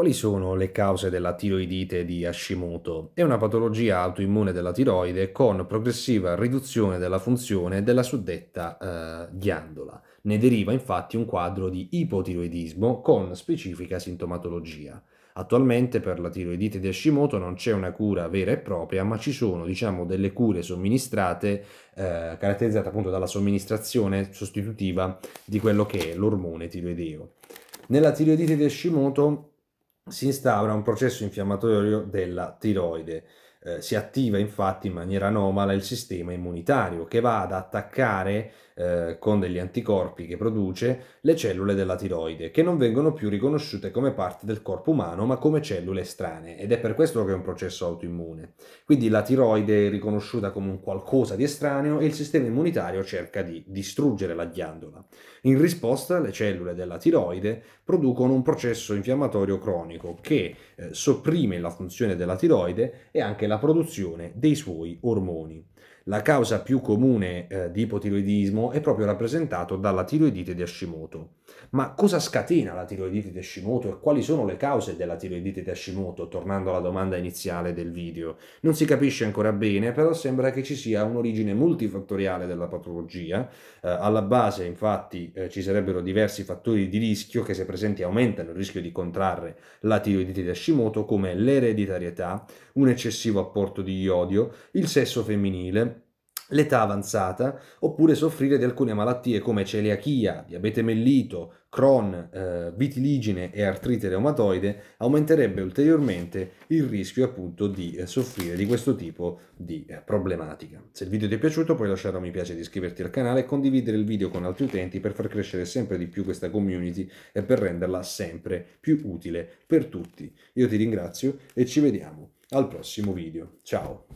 Quali sono le cause della tiroidite di Hashimoto? È una patologia autoimmune della tiroide con progressiva riduzione della funzione della suddetta eh, ghiandola. Ne deriva infatti un quadro di ipotiroidismo con specifica sintomatologia. Attualmente per la tiroidite di Hashimoto non c'è una cura vera e propria, ma ci sono diciamo, delle cure somministrate, eh, caratterizzate appunto dalla somministrazione sostitutiva di quello che è l'ormone tiroideo. Nella tiroidite di Hashimoto si instaura un processo infiammatorio della tiroide eh, si attiva infatti in maniera anomala il sistema immunitario che va ad attaccare eh, con degli anticorpi che produce le cellule della tiroide che non vengono più riconosciute come parte del corpo umano ma come cellule strane ed è per questo che è un processo autoimmune. Quindi la tiroide è riconosciuta come un qualcosa di estraneo e il sistema immunitario cerca di distruggere la ghiandola. In risposta le cellule della tiroide producono un processo infiammatorio cronico che eh, sopprime la funzione della tiroide e anche la produzione dei suoi ormoni. La causa più comune eh, di ipotiroidismo è proprio rappresentata dalla tiroidite di Hashimoto. Ma cosa scatena la tiroidite di Hashimoto e quali sono le cause della tiroidite di Hashimoto? Tornando alla domanda iniziale del video. Non si capisce ancora bene, però sembra che ci sia un'origine multifattoriale della patologia. Eh, alla base, infatti, eh, ci sarebbero diversi fattori di rischio che se presenti aumentano il rischio di contrarre la tiroidite di Hashimoto come l'ereditarietà, un eccessivo apporto di iodio, il sesso femminile, l'età avanzata oppure soffrire di alcune malattie come celiachia, diabete mellito, Crohn, eh, vitiligine e artrite reumatoide aumenterebbe ulteriormente il rischio appunto di eh, soffrire di questo tipo di eh, problematica. Se il video ti è piaciuto puoi lasciare un mi piace di iscriverti al canale e condividere il video con altri utenti per far crescere sempre di più questa community e per renderla sempre più utile per tutti. Io ti ringrazio e ci vediamo al prossimo video. Ciao!